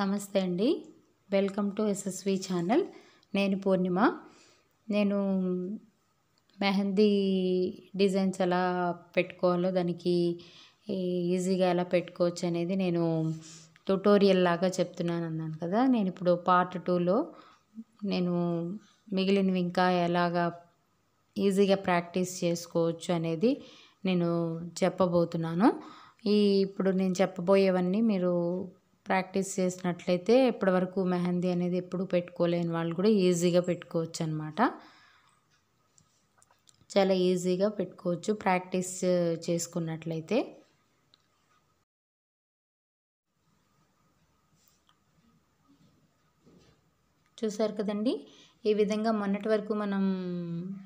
నమస్తే అండి welcome to SSV channel నేను పూర్ణిమ నేను మెహందీ డిజైన్స్ ఎలా పెట్టుకోవాలో దానికి ఈజీగా ఎలా పెట్టుకోవచ్చు అనేది నేను ట్యూటోరియల్ లాగా చెప్తున్నాను అన్నాను కదా నేను ఇప్పుడు పార్ట్ టూలో నేను మిగిలినవి ఇంకా ఎలాగా ఈజీగా ప్రాక్టీస్ చేసుకోవచ్చు అనేది నేను చెప్పబోతున్నాను ఈ ఇప్పుడు నేను చెప్పబోయేవన్నీ మీరు ప్రాక్టీస్ చేసినట్లయితే ఇప్పటివరకు మెహందీ అనేది ఎప్పుడు పెట్టుకోలేని వాళ్ళు కూడా ఈజీగా పెట్టుకోవచ్చు అనమాట చాలా ఈజీగా పెట్టుకోవచ్చు ప్రాక్టీస్ చేసుకున్నట్లయితే చూసారు కదండి ఈ విధంగా మొన్నటి వరకు మనం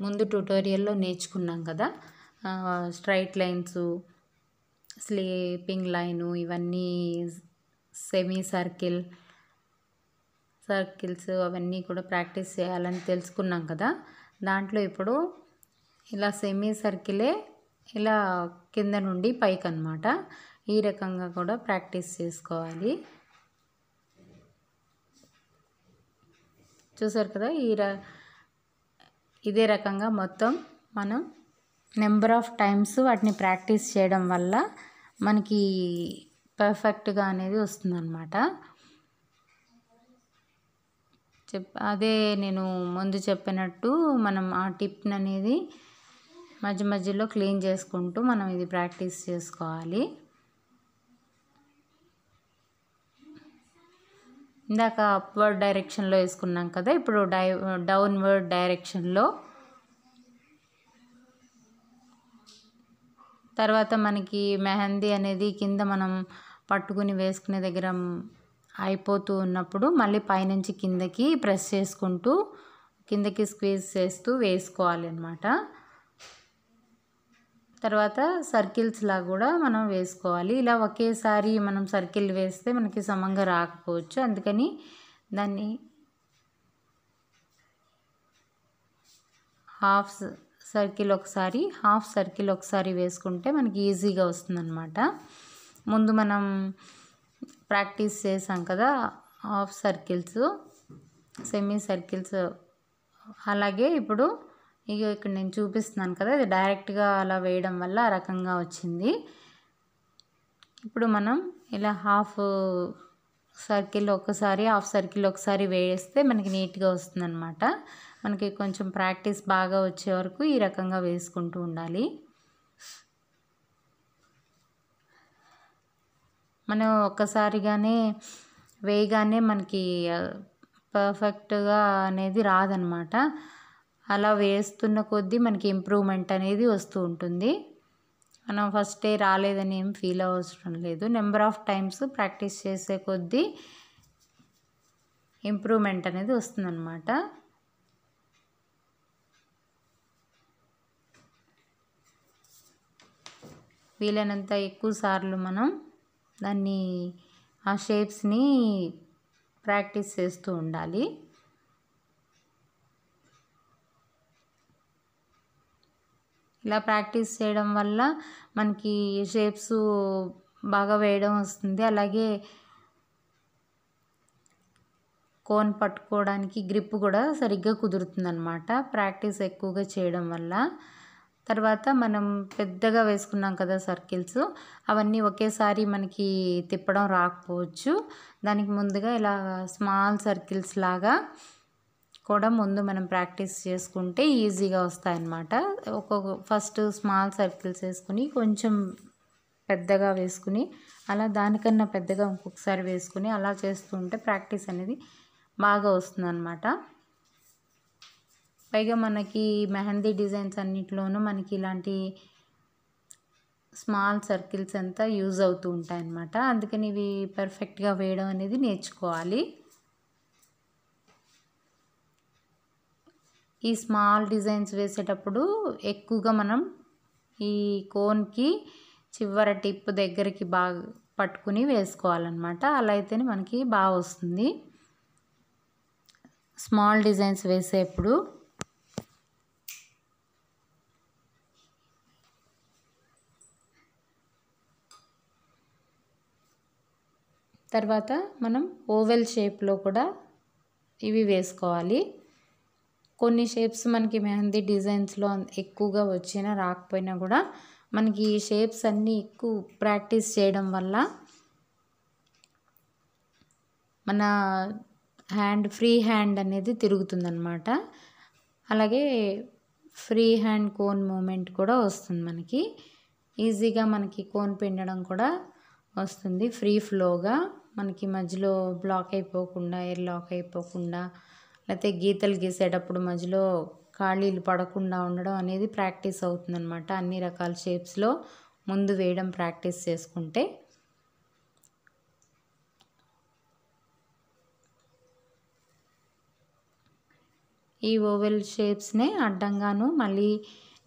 ముందు ట్యూటోరియల్లో నేర్చుకున్నాం కదా స్ట్రైట్ లైన్స్ స్లీపింగ్ లైను ఇవన్నీ సెమీ సర్కిల్ సర్కిల్స్ అవన్నీ కూడా ప్రాక్టీస్ చేయాలని తెలుసుకున్నాం కదా దాంట్లో ఇప్పుడు ఇలా సెమీ సర్కిలే ఇలా కింద నుండి పైకి అనమాట ఈ రకంగా కూడా ప్రాక్టీస్ చేసుకోవాలి చూసారు కదా ఈ ఇదే రకంగా మొత్తం మనం నెంబర్ ఆఫ్ టైమ్స్ వాటిని ప్రాక్టీస్ చేయడం వల్ల మనకి పర్ఫెక్ట్గా అనేది వస్తుందన్నమాట చెప్ అదే నేను ముందు చెప్పినట్టు మనం ఆ టిప్ అనేది మధ్య మధ్యలో క్లీన్ చేసుకుంటూ మనం ఇది ప్రాక్టీస్ చేసుకోవాలి ఇందాక అప్వర్డ్ డైరెక్షన్లో వేసుకున్నాం కదా ఇప్పుడు డై డౌన్వర్డ్ డైరెక్షన్లో తర్వాత మనకి మెహందీ అనేది కింద మనం పట్టుకుని వేసుకునే దగ్గర అయిపోతూ ఉన్నప్పుడు మళ్ళీ పైనుంచి కిందకి ప్రెస్ చేసుకుంటూ కిందకి స్క్వీజ్ చేస్తూ వేసుకోవాలి అనమాట తర్వాత సర్కిల్స్ లాగా కూడా మనం వేసుకోవాలి ఇలా ఒకేసారి మనం సర్కిల్ వేస్తే మనకి సమంగా రాకపోవచ్చు అందుకని దాన్ని హాఫ్ సర్కిల్ ఒకసారి హాఫ్ సర్కిల్ ఒకసారి వేసుకుంటే మనకి ఈజీగా వస్తుందన్నమాట ముందు మనం ప్రాక్టీస్ చేసాం కదా హాఫ్ సర్కిల్స్ సెమీ సర్కిల్స్ అలాగే ఇప్పుడు ఇక ఇక్కడ నేను చూపిస్తున్నాను కదా ఇది డైరెక్ట్గా అలా వేయడం వల్ల ఆ రకంగా వచ్చింది ఇప్పుడు మనం ఇలా హాఫ్ సర్కిల్ ఒకసారి హాఫ్ సర్కిల్ ఒకసారి వేస్తే మనకి నీట్గా వస్తుందన్నమాట మనకి కొంచెం ప్రాక్టీస్ బాగా వచ్చే వరకు ఈ రకంగా వేసుకుంటూ ఉండాలి మనం ఒక్కసారిగానే వేయగానే మనకి పర్ఫెక్ట్గా అనేది రాదనమాట అలా వేస్తున్న కొద్దీ మనకి ఇంప్రూవ్మెంట్ అనేది వస్తూ ఉంటుంది మనం ఫస్ట్ డే రాలేదని ఏం ఫీల్ అవసరం లేదు నెంబర్ ఆఫ్ టైమ్స్ ప్రాక్టీస్ చేసే కొద్దీ ఇంప్రూవ్మెంట్ అనేది వస్తుందన్నమాట వీలైనంత ఎక్కువ సార్లు మనం దాన్ని ఆ షేప్స్ని ప్రాక్టీస్ చేస్తూ ఉండాలి ఇలా ప్రాక్టీస్ చేయడం వల్ల మనకి షేప్స్ బాగా వేయడం వస్తుంది అలాగే కోన్ పట్టుకోవడానికి గ్రిప్ కూడా సరిగ్గా కుదురుతుందన్నమాట ప్రాక్టీస్ ఎక్కువగా చేయడం వల్ల తర్వాత మనం పెద్దగా వేసుకున్నాం కదా సర్కిల్స్ అవన్నీ ఒకేసారి మనకి తిప్పడం రాకపోవచ్చు దానికి ముందుగా ఇలా స్మాల్ సర్కిల్స్ లాగా కూడా ముందు మనం ప్రాక్టీస్ చేసుకుంటే ఈజీగా వస్తాయన్నమాట ఒక్కొక్క ఫస్ట్ స్మాల్ సర్కిల్స్ వేసుకుని కొంచెం పెద్దగా వేసుకుని అలా దానికన్నా పెద్దగా ఇంకొకసారి వేసుకుని అలా చేస్తుంటే ప్రాక్టీస్ అనేది బాగా వస్తుందన్నమాట పైగా మనకి మెహందీ డిజైన్స్ అన్నిట్లోనూ మనకి ఇలాంటి స్మాల్ సర్కిల్స్ అంతా యూజ్ అవుతూ ఉంటాయి అన్నమాట అందుకని ఇవి పర్ఫెక్ట్గా వేయడం అనేది నేర్చుకోవాలి ఈ స్మాల్ డిజైన్స్ వేసేటప్పుడు ఎక్కువగా మనం ఈ కోన్కి చివర టిప్ దగ్గరికి బాగా పట్టుకుని వేసుకోవాలన్నమాట అలా అయితేనే మనకి బాగా వస్తుంది స్మాల్ డిజైన్స్ వేసేప్పుడు తర్వాత మనం ఓవెల్ షేప్లో కూడా ఇవి వేసుకోవాలి కొన్ని షేప్స్ మనకి మెహందీ డిజైన్స్లో ఎక్కువగా వచ్చినా రాకపోయినా కూడా మనకి ఈ షేప్స్ అన్నీ ఎక్కువ ప్రాక్టీస్ చేయడం వల్ల మన హ్యాండ్ ఫ్రీ హ్యాండ్ అనేది తిరుగుతుందనమాట అలాగే ఫ్రీ హ్యాండ్ కోన్ మూమెంట్ కూడా వస్తుంది మనకి ఈజీగా మనకి కోన్ పిండడం కూడా వస్తుంది ఫ్రీ ఫ్లోగా మనకి మధ్యలో బ్లాక్ అయిపోకుండా ఎయిర్ లాక్ అయిపోకుండా లేకపోతే గీతలు గీసేటప్పుడు మధ్యలో ఖాళీలు పడకుండా ఉండడం అనేది ప్రాక్టీస్ అవుతుందన్నమాట అన్ని రకాల షేప్స్లో ముందు వేయడం ప్రాక్టీస్ చేసుకుంటే ఈ ఓవెల్ షేప్స్నే అడ్డంగాను మళ్ళీ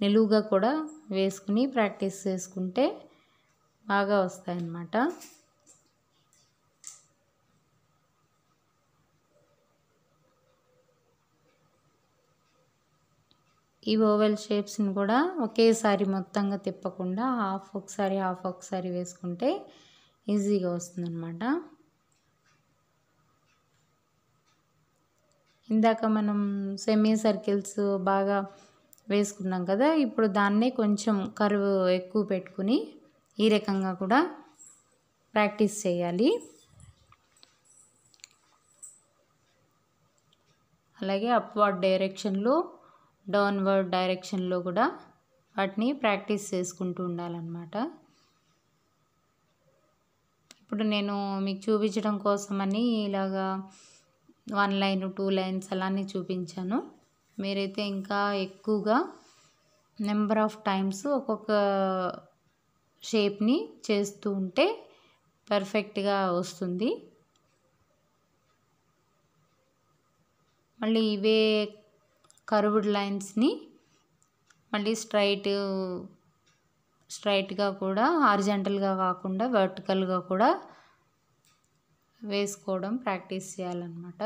నిలువుగా కూడా వేసుకుని ప్రాక్టీస్ చేసుకుంటే బాగా వస్తాయన్నమాట ఈ ఓవెల్ షేప్స్ని కూడా ఒకేసారి మొత్తంగా తిప్పకుండా హాఫ్ ఒకసారి హాఫ్ ఒకసారి వేసుకుంటే ఈజీగా అనమాట ఇందాక మనం సెమీ సర్కిల్స్ బాగా వేసుకున్నాం కదా ఇప్పుడు దాన్నే కొంచెం కరువు ఎక్కువ పెట్టుకుని ఈ రకంగా కూడా ప్రాక్టీస్ చేయాలి అలాగే అప్వార్డ్ డైరెక్షన్లో డౌన్వర్డ్ డైరెక్షన్లో కూడా వాటిని ప్రాక్టీస్ చేసుకుంటూ ఉండాలన్నమాట ఇప్పుడు నేను మీకు చూపించడం కోసమని ఇలాగా వన్ లైన్ టూ లైన్స్ అలానే చూపించాను మీరైతే ఇంకా ఎక్కువగా నెంబర్ ఆఫ్ టైమ్స్ ఒక్కొక్క షేప్ని చేస్తూ ఉంటే పర్ఫెక్ట్గా వస్తుంది మళ్ళీ ఇవే కర్వ్డ్ లైన్స్ని మళ్ళీ స్ట్రైట్ స్ట్రైట్గా కూడా హారిజంటల్గా కాకుండా వర్టికల్గా కూడా వేసుకోవడం ప్రాక్టీస్ చేయాలన్నమాట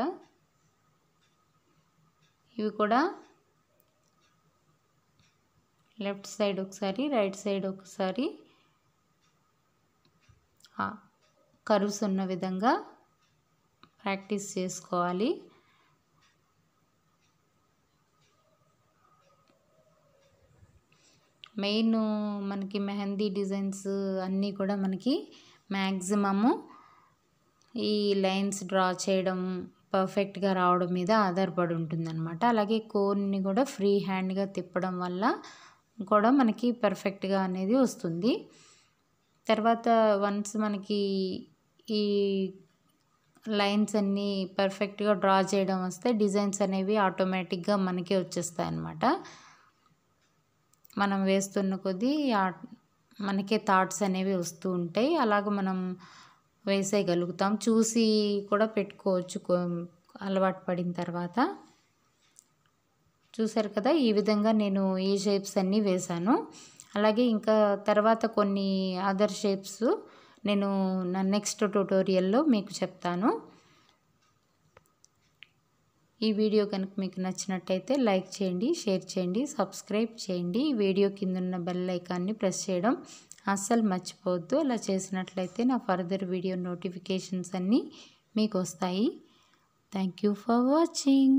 ఇవి కూడా లెఫ్ట్ సైడ్ ఒకసారి రైట్ సైడ్ ఒకసారి కరువుస్ ఉన్న విధంగా ప్రాక్టీస్ చేసుకోవాలి మెయిన్ మనకి మెహందీ డిజైన్స్ అన్నీ కూడా మనకి మ్యాక్సిమము ఈ లైన్స్ డ్రా చేయడం పర్ఫెక్ట్గా రావడం మీద ఆధారపడి ఉంటుందన్నమాట అలాగే కోన్ని కూడా ఫ్రీ హ్యాండ్గా తిప్పడం వల్ల కూడా మనకి పర్ఫెక్ట్గా అనేది వస్తుంది తర్వాత వన్స్ మనకి ఈ లైన్స్ అన్నీ పర్ఫెక్ట్గా డ్రా చేయడం వస్తే డిజైన్స్ అనేవి ఆటోమేటిక్గా మనకే వచ్చేస్తాయి అన్నమాట మనం వేస్తున్న కొద్దీ మనకే థాట్స్ అనేవి వస్తూ ఉంటాయి అలాగ మనం వేసేయగలుగుతాం చూసి కూడా పెట్టుకోవచ్చు అలవాటు పడిన తర్వాత చూసారు కదా ఈ విధంగా నేను ఈ షేప్స్ అన్నీ వేశాను అలాగే ఇంకా తర్వాత కొన్ని అదర్ షేప్స్ నేను నా నెక్స్ట్ ట్యూటోరియల్లో మీకు చెప్తాను ఈ వీడియో కనుక మీకు నచ్చినట్టయితే లైక్ చేయండి షేర్ చేయండి సబ్స్క్రైబ్ చేయండి వీడియో కిందన్న బెల్ ఐకాన్ని ప్రెస్ చేయడం అస్సలు మర్చిపోవద్దు అలా చేసినట్లయితే నా ఫర్దర్ వీడియో నోటిఫికేషన్స్ అన్నీ మీకు వస్తాయి థ్యాంక్ ఫర్ వాచింగ్